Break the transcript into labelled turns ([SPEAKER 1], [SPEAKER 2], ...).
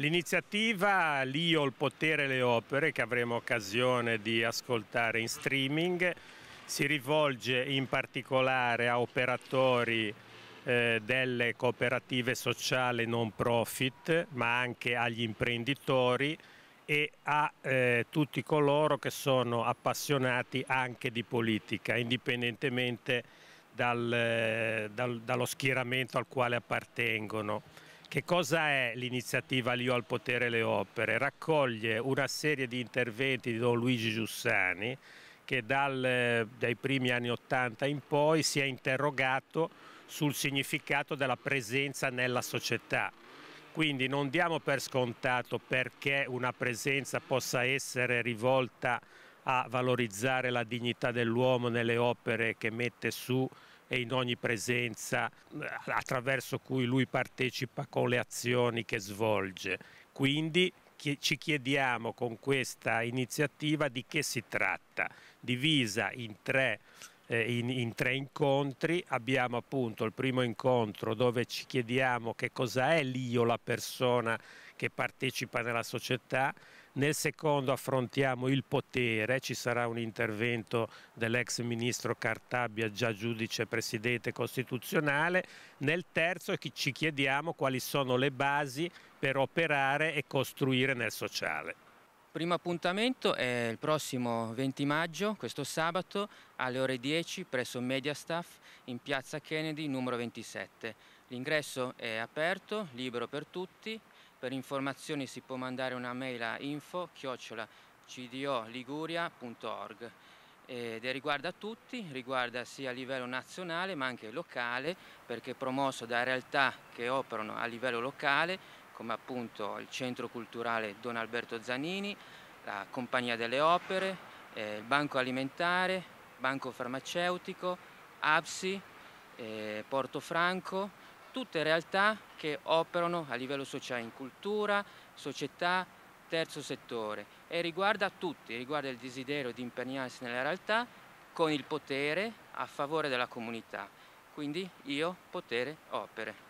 [SPEAKER 1] L'iniziativa L'Io, il potere e le opere, che avremo occasione di ascoltare in streaming, si rivolge in particolare a operatori eh, delle cooperative sociali non profit, ma anche agli imprenditori e a eh, tutti coloro che sono appassionati anche di politica, indipendentemente dal, eh, dal, dallo schieramento al quale appartengono. Che cosa è l'iniziativa L'Io al potere e le opere? Raccoglie una serie di interventi di Don Luigi Giussani che dal, dai primi anni Ottanta in poi si è interrogato sul significato della presenza nella società. Quindi non diamo per scontato perché una presenza possa essere rivolta a valorizzare la dignità dell'uomo nelle opere che mette su e in ogni presenza eh, attraverso cui lui partecipa con le azioni che svolge. Quindi ci chiediamo con questa iniziativa di che si tratta, divisa in tre eh, in, in, tre incontri. Abbiamo appunto il primo incontro dove ci chiediamo che cosa è l'io, la persona che partecipa nella società, nel secondo affrontiamo il potere, ci sarà un intervento dell'ex ministro Cartabia, già giudice presidente costituzionale. Nel terzo ci chiediamo quali sono le basi
[SPEAKER 2] per operare e costruire nel sociale. Primo appuntamento è il prossimo 20 maggio, questo sabato, alle ore 10 presso Mediastaff in piazza Kennedy numero 27. L'ingresso è aperto, libero per tutti per informazioni si può mandare una mail a info cdoliguria.org ed riguarda tutti, riguarda sia a livello nazionale ma anche locale perché è promosso da realtà che operano a livello locale come appunto il Centro Culturale Don Alberto Zanini, la Compagnia delle Opere, eh, il Banco Alimentare, Banco Farmaceutico, ABSI, eh, Portofranco, tutte realtà che operano a livello sociale in cultura, società, terzo settore e riguarda tutti, riguarda il desiderio di impegnarsi nella realtà con il potere a favore della comunità. Quindi io, potere, opere.